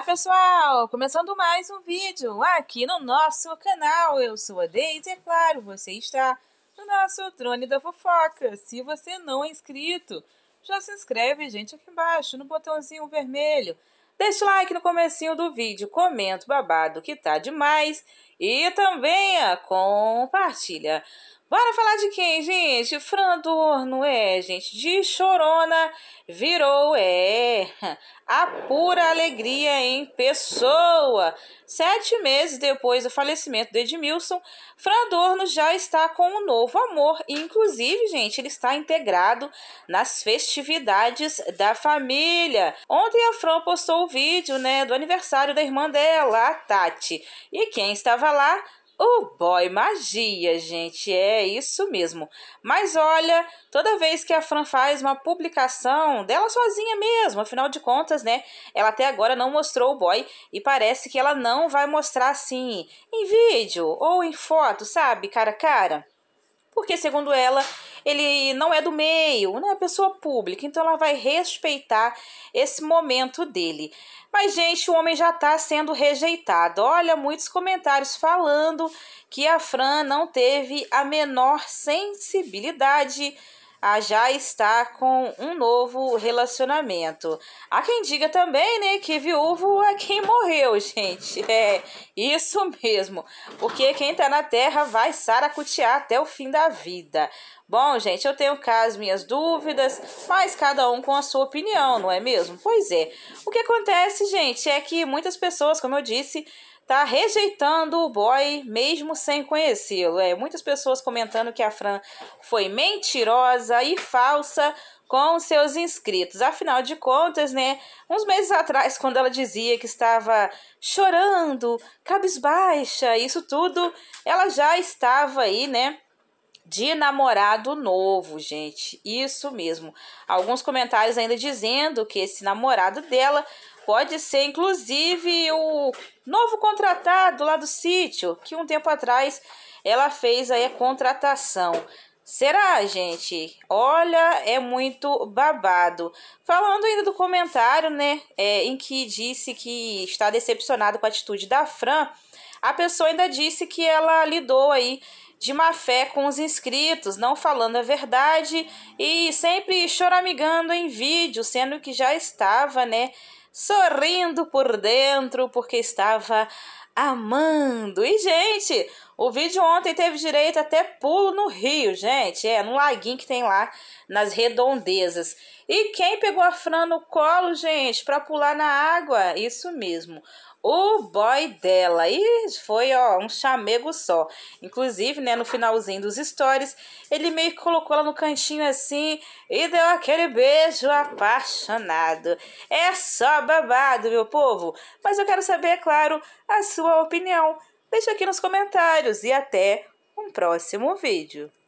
Olá ah, pessoal, começando mais um vídeo aqui no nosso canal. Eu sou a Deise, é claro, você está no nosso Drone da Fofoca. Se você não é inscrito, já se inscreve, gente, aqui embaixo no botãozinho vermelho. Deixa o like no comecinho do vídeo, comenta o babado que tá demais e também compartilha. Bora falar de quem, gente? Fran Adorno, é, gente, de chorona virou, é, a pura alegria em pessoa. Sete meses depois do falecimento do Edmilson, Fran já está com um novo amor. Inclusive, gente, ele está integrado nas festividades da família. Ontem a Fran postou o vídeo, né, do aniversário da irmã dela, a Tati. E quem estava lá o boy, magia, gente, é isso mesmo. Mas olha, toda vez que a Fran faz uma publicação dela sozinha mesmo, afinal de contas, né? Ela até agora não mostrou o boy e parece que ela não vai mostrar assim, em vídeo ou em foto, sabe, cara a cara porque, segundo ela, ele não é do meio, não é pessoa pública, então ela vai respeitar esse momento dele. Mas, gente, o homem já está sendo rejeitado. Olha, muitos comentários falando que a Fran não teve a menor sensibilidade a já estar com um novo relacionamento. Há quem diga também, né, que viúvo é quem morreu, gente. É isso mesmo. Porque quem tá na terra vai saracutear até o fim da vida. Bom, gente, eu tenho cá as minhas dúvidas, mas cada um com a sua opinião, não é mesmo? Pois é. O que acontece, gente, é que muitas pessoas, como eu disse, tá rejeitando o boy mesmo sem conhecê-lo. É, muitas pessoas comentando que a Fran foi mentirosa e falsa com seus inscritos. Afinal de contas, né, uns meses atrás, quando ela dizia que estava chorando, cabisbaixa, isso tudo, ela já estava aí, né? de namorado novo, gente. Isso mesmo. Alguns comentários ainda dizendo que esse namorado dela Pode ser, inclusive, o novo contratado lá do sítio, que um tempo atrás ela fez aí a contratação. Será, gente? Olha, é muito babado. Falando ainda do comentário, né, é, em que disse que está decepcionado com a atitude da Fran, a pessoa ainda disse que ela lidou aí de má fé com os inscritos, não falando a verdade e sempre choramigando em vídeo, sendo que já estava, né, sorrindo por dentro porque estava amando. E, gente, o vídeo ontem teve direito até pulo no rio, gente. É, no laguinho que tem lá nas redondezas. E quem pegou a Fran no colo, gente, pra pular na água? Isso mesmo. O boy dela. E foi, ó, um chamego só. Inclusive, né, no finalzinho dos stories, ele meio que colocou ela no cantinho assim e deu aquele beijo apaixonado. É só babado, meu povo. Mas eu quero saber, é claro, a sua sua opinião. Deixe aqui nos comentários e até um próximo vídeo.